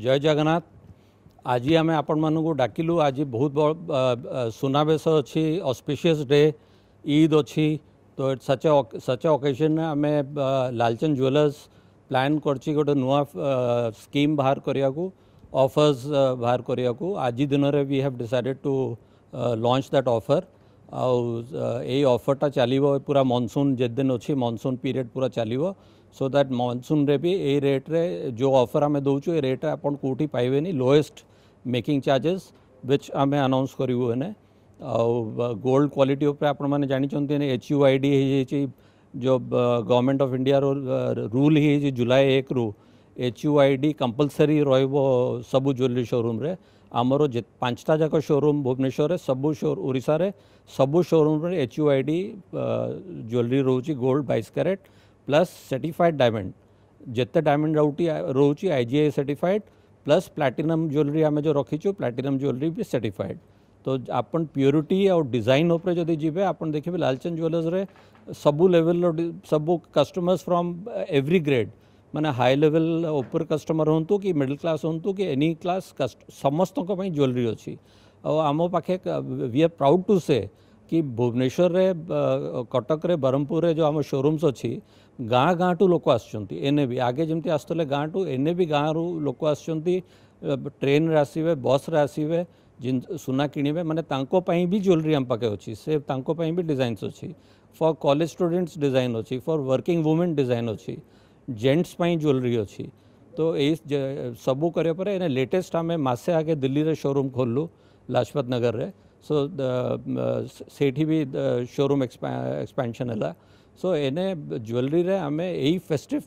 जय जगन्नाथ आज आम आपण मानक डाकिल आज बहुत सुनावेश अच्छी अस्पिशियस डे ईद अच्छी तो इट्स सच सच ओकेजन आम लालचंद ज्वेलर्स प्लान कर नुआ स्कीम बाहर करने को ऑफर्स बाहर करने को आज दिन में we have decided to launch that offer आई अफरटा चलो पूरा मनसून जेदिन अच्छी मनसून पीरियड पूरा चलो सो दैट मनसून रे भी यही रेट रे जो अफर आम दूचु ये रेट आप कौटी पाइबे लोएस्ट मेकिंग चार्जेस विच आम अनाउंस करूने गोल्ड क्वालिटी आप जानते एच यू आई डी जो गवर्नमेंट ऑफ इंडिया रो रूल ही जुलाई एक रु H U I D compulsory रो सबू ज्वेलरी शोरूम्रे आमर पांचटा जाक शोरूम भुवनेश्वर सब ओडारे सब showroom H U I D jewellery rose gold बैस क्यारेट प्लस सर्टिफाइड डायमंड जिते डायमंड रोच I G I certified plus platinum jewellery आम जो रखीचु प्लाटिनम ज्वेलरी भी सर्टिफाइड तो आप प्योरीटी आउ डिजाइन जदि जी आप देखिए लालचंद ज्वेलर्स सबू लेवल सबू कस्टमर्स फ्रम एव्री ग्रेड मैंने हाई लेवल ऊपर कस्टमर हूँ कि मिडिल क्लास हूँ कि एनी क्लास समस्त ज्वेलरी अच्छी आम पाखे वी आर प्राउड टू से कि भुवनेश्वर रे कटक रे ब्रह्मपुर जो आम शोरूम्स अच्छी गाँ गाँ टू लोक आसने आगे जमी आस गाँ टू एने भी गाँव रू लोक आस ट्रेन आसवे बस आसवे जिन सुना किणवे मैंने भी ज्वेलरी आम पाखे अच्छी से भी डिजाइन अच्छी फर कलेज स्टूडेंट्स डिजाइन अच्छी फर वर्किंग वुमेन डिजाइन अच्छी जेन्ट्स ज्वेलरी अच्छी तो ये सब करापर इन्हें लेटेस्ट आम मसे आगे दिल्ली में शोरूम खोलू लाजपत नगर में सो से भी शोरूम एक्सपेनसन है सो एने ज्वेलरी रे आम यही फेस्टिव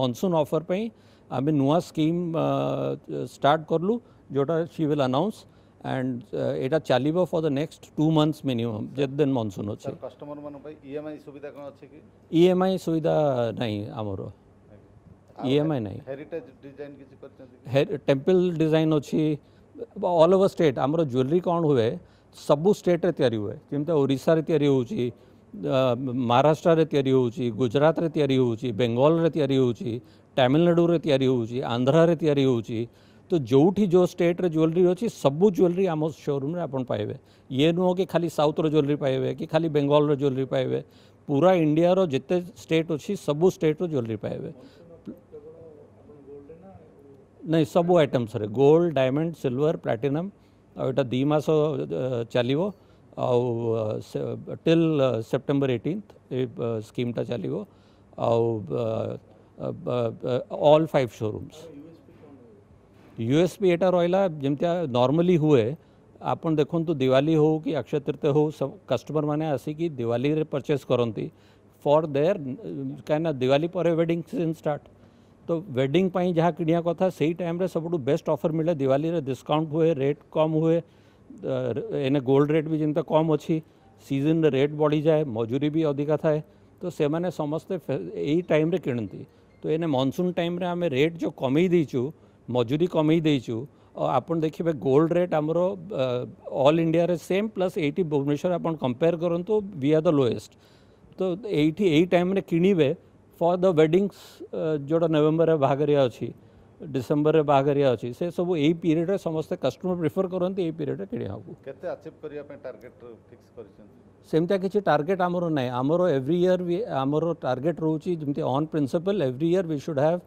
मनसून ऑफर पर आम नुआ स्कीम स्टार्ट करलु जोटा शी विल अनाउंस एंड एटा चलो for the next two months minimum जितने मनसून अच्छे कस्टमर मन ईएमआई सुविधा कौन अच्छे कि ईएमआई सुविधा नहीं आमर ईएमआई नहीं हेरिटेज डिजाइन किसी कर हेरि टेम्पल डिजाइन अच्छी ऑल ओवर स्टेट आमर ज्वेलरी कौन हुए सब स्टेट रे तैयारी हुए जमी ओडा तैयारी हो महाराष्ट्र रे तैयारी हो गुजरात रे तैयारी हो बंगाल रे तैयारी हो तमिलनाडु रे तैयारी हो आंध्र रे तैयारी हो तो जो जो स्टेट्रे ज्वेलरी अच्छी सब ज्वेलरी आम शोरूम आपे ये नुह कि खाली साउथ्र ज्वेलरी पाए कि खाली बेंगल ज्वेलरी पाए पूरा इंडिया रो जिते स्टेट अच्छी सब स्टेट्र ज्वेलरी पाए नहीं सब आइटम्स रे गोल्ड डायमंड सिल्वर प्लाटिनम आईटा दुईमास चलो टिल सेप्टेम्बर एटीनथ स्कीमटा चलो आउ ऑल फाइव शोरूम्स यूएसपी यहाँ रहा जमी नर्माली हुए आप देखते तो दिवाली हो कि अक्षय तृतीय हो सब कस्टमर मैंने आसिक दिवाली रे परचेस करती फर देयर कहीं दिवाली पर वेडिंग सीजन स्टार्ट तो वेडिंग पाई जहाँ किणिया कथा से टाइम सब बेस्ट ऑफर मिले दिवाली रे डिस्काउंट हुए रेट कम हुए इन्हें गोल्ड रेट भी जमी कम अच्छी सीजन रेट बढ़ी जाए मजूरी भी अधिका थाए तो से समस्ते यही टाइम किणती तो इन्हें मनसून टाइम आम रेट जो कमई ମଜୁରୀ କମେଇ ଦେଇଛୁ ଆପଣ ଦେଖିବେ ଗୋଲ୍ଡ ରେଟ୍ ଆମର ଅଲ୍ ଇଣ୍ଡିଆରେ ସେମ୍ ପ୍ଲସ୍ ଏଇଠି ଭୁବନେଶ୍ୱର ଆପଣ କମ୍ପେୟାର କରନ୍ତୁ வி ଆର୍ ଦ ଲୋଏଷ୍ଟ ତ ଏଇଠି ଏଇ ଟାଇମ୍ରେ କିଣିବେ ଫର୍ ଦ ୱେଡ଼ିଙ୍ଗସ୍ ଯେଉଁଟା ନଭେମ୍ବରରେ ବାହାଘରିଆ ଅଛି डिसेम्बर में बाहर अच्छे से सब ये पीरियड में समस्त कस्टमर प्रिफर करते पीरियड में किमता किसी टार्गेट आमर ना आमर एव्री इयर भी आम टार्गेट रोचे on principle every year we should have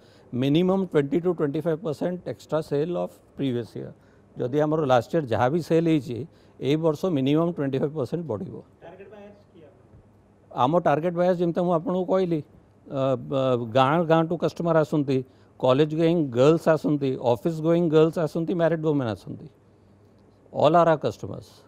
minimum twenty two twenty five percent extra sale of previous year जदि आम लास्ट इयर जहाँ भी सेल होती वर्ष मिनिमम ट्वेंटी फाइव परसेंट बढ़ आम टार्गेट वायज जमी आपको कहली गाँ गाँ टू कस्टमर आसती କଲେଜ ଗୋଇଂ ଗର୍ଲସ୍ ଆସନ୍ତି ଅଫିସ୍ ଗୋଇଂ ଗର୍ଲସ୍ ଆସନ୍ତି ମ୍ୟାରିଡ଼୍ ଓମେନ୍ ଆସନ୍ତି ଅଲ୍ ଆର୍ ଆର୍ କଷ୍ଟମର୍ସ